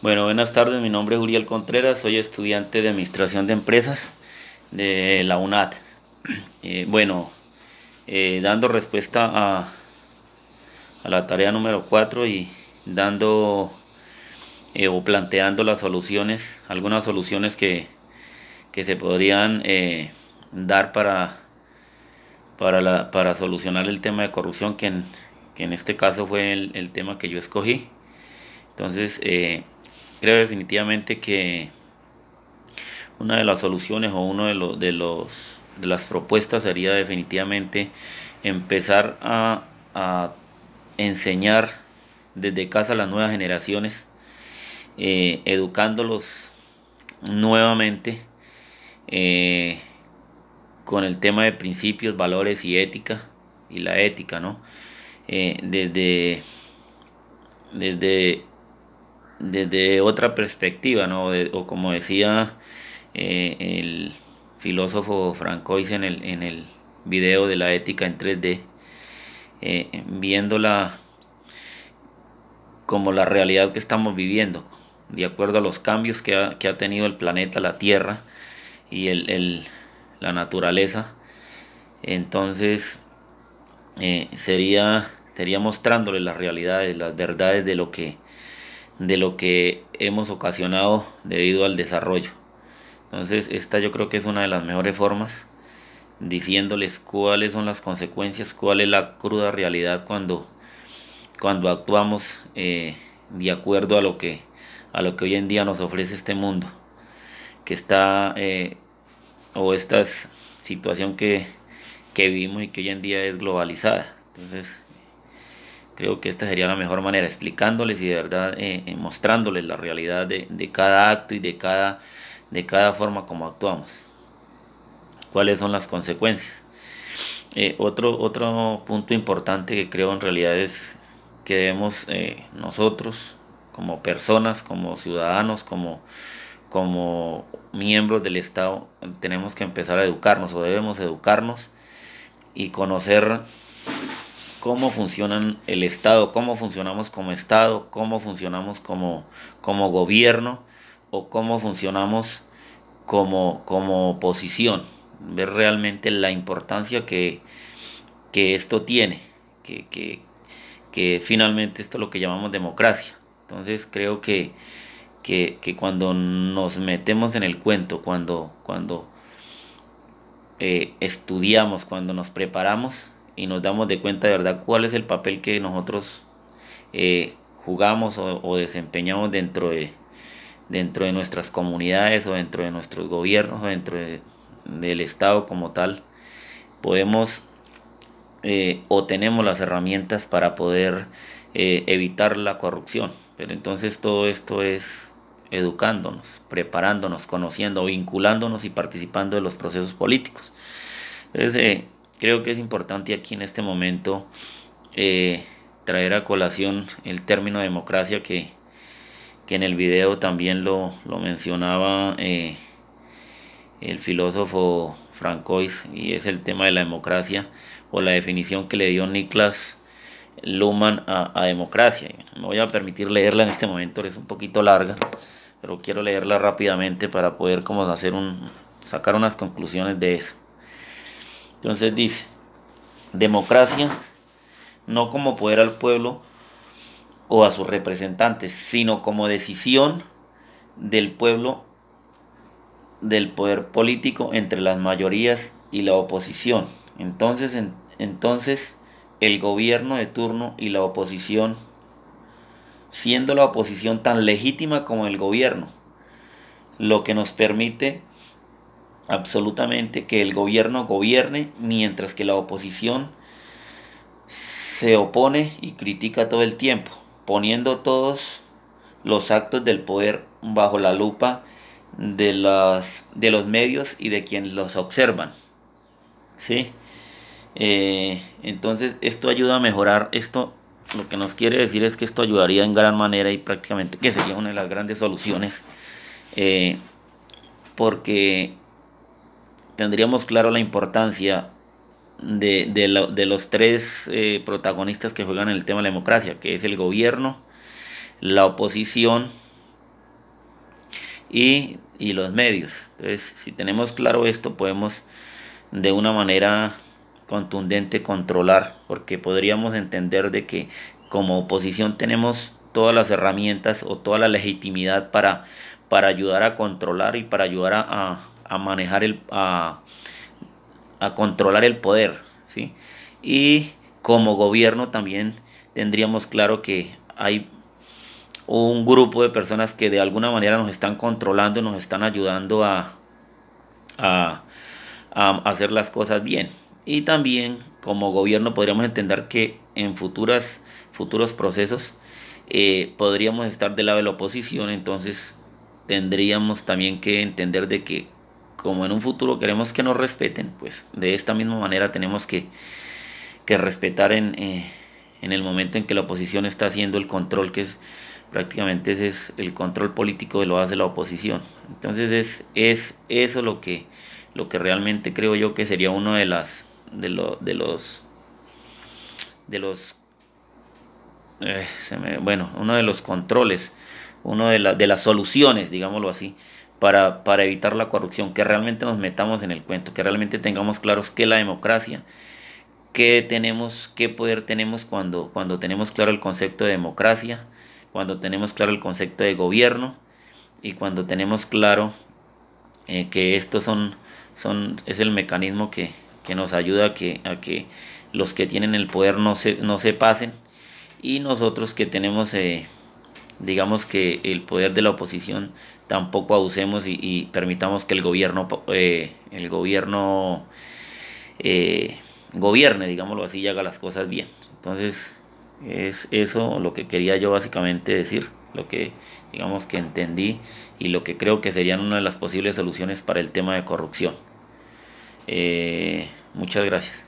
Bueno, buenas tardes, mi nombre es Uriel Contreras, soy estudiante de Administración de Empresas de la UNAD. Eh, bueno, eh, dando respuesta a, la tarea número 4 y dando eh, o planteando las soluciones, algunas soluciones que, se podrían dar para, para, solucionar el tema de corrupción, que en, este caso fue el, tema que yo escogí. Entonces, creo definitivamente que una de las soluciones o una de, de, los, de las propuestas sería definitivamente empezar a, enseñar desde casa a las nuevas generaciones, eh, educándolos nuevamente eh, con el tema de principios, valores y ética, y la ética, ¿no? Eh, desde, desde desde otra perspectiva, ¿no? o como decía eh, el filósofo Francois en el, en el video de la ética en 3D, eh, viéndola como la realidad que estamos viviendo, de acuerdo a los cambios que ha, tenido el planeta, la Tierra y la naturaleza. Entonces, eh, sería, sería mostrándole las realidades, las verdades de lo que de lo que hemos ocasionado debido al desarrollo. Entonces, esta yo creo que es una de las mejores formas, diciéndoles cuáles son las consecuencias, cuál es la cruda realidad cuando, cuando actuamos eh, de acuerdo a lo, que, a lo que hoy en día nos ofrece este mundo, que está, eh, o esta situación que, vivimos y que hoy en día es globalizada. Entonces, Creo que esta sería la mejor manera, explicándoles y de verdad eh, eh, mostrándoles la realidad de, cada acto y de cada, de cada forma como actuamos. ¿Cuáles son las consecuencias? Eh, otro, otro punto importante que creo en realidad es que debemos nosotros como personas, como ciudadanos, como, como miembros del Estado, tenemos que empezar a educarnos o debemos educarnos y conocer cómo funcionan el Estado, cómo funcionamos como Estado, cómo funcionamos como, como gobierno o cómo funcionamos como, como oposición. Ver realmente la importancia que, que esto tiene, que, que, finalmente esto es lo que llamamos democracia. Entonces creo que, cuando nos metemos en el cuento, cuando, cuando eh, estudiamos, cuando nos preparamos, y nos damos de cuenta de verdad cuál es el papel que nosotros eh, jugamos o, desempeñamos dentro de, dentro de nuestras comunidades o dentro de nuestros gobiernos o dentro del Estado como tal, podemos eh, o tenemos las herramientas para poder eh, evitar la corrupción. Pero entonces todo esto es educándonos, preparándonos, conociendo, vinculándonos y participando de los procesos políticos creo que es importante aquí en este momento eh, traer a colación el término democracia que, en el video también lo, mencionaba eh, el filósofo Francois y es el tema de la democracia o la definición que le dio Niklas Luhmann a, a democracia. Me voy a permitir leerla en este momento, es un poquito larga, pero quiero leerla rápidamente para poder como hacer un, sacar unas conclusiones de eso. Entonces dice, democracia no como poder al pueblo o a sus representantes, sino como decisión del pueblo del poder político entre las mayorías y la oposición. Entonces, entonces el gobierno de turno y la oposición, siendo la oposición tan legítima como el gobierno, lo que nos permite absolutamente que el gobierno gobierne mientras que la oposición se opone y critica todo el tiempo, poniendo todos los actos del poder bajo la lupa de, las, de los medios y de quienes los observan. ¿Sí? Eh, entonces esto ayuda a mejorar esto. Lo que nos quiere decir es que esto ayudaría en gran manera y prácticamente que sería una de las grandes soluciones. Eh, porque tendríamos claro la importancia de, los tres eh, protagonistas que juegan en el tema de la democracia, que es el gobierno, la oposición y, los medios. Entonces, si tenemos claro esto, podemos de una manera contundente controlar, porque podríamos entender de que como oposición tenemos todas las herramientas o toda la legitimidad para, para ayudar a controlar y para ayudar a, a manejar el, a, controlar el poder, ¿sí? Y como gobierno también tendríamos claro que hay un grupo de personas que de alguna manera nos están controlando nos están ayudando a, a, hacer las cosas bien. Y también como gobierno podríamos entender que en futuras, futuros procesos eh, podríamos estar del lado de la oposición, entonces tendríamos también que entender de que como en un futuro queremos que nos respeten, pues de esta misma manera tenemos que, respetar en, eh, en el momento en que la oposición está haciendo el control, que es prácticamente ese es el control político de lo hace la oposición. Entonces es, es eso lo que, lo que realmente creo yo que sería uno de las de, de los de los eh, bueno uno de los controles una de, de, las soluciones, digámoslo así, para, evitar la corrupción, que realmente nos metamos en el cuento, que realmente tengamos claros que la democracia, que tenemos, qué poder tenemos cuando, cuando tenemos claro el concepto de democracia, cuando tenemos claro el concepto de gobierno y cuando tenemos claro eh, que esto son, son, es el mecanismo que, nos ayuda a que, a que los que tienen el poder no se, no se pasen y nosotros que tenemos eh, digamos que el poder de la oposición tampoco abusemos y, permitamos que el gobierno, eh, el gobierno eh, gobierne, digámoslo así, y haga las cosas bien. Entonces, es eso lo que quería yo básicamente decir, lo que digamos que entendí y lo que creo que serían una de las posibles soluciones para el tema de corrupción. Eh, muchas gracias.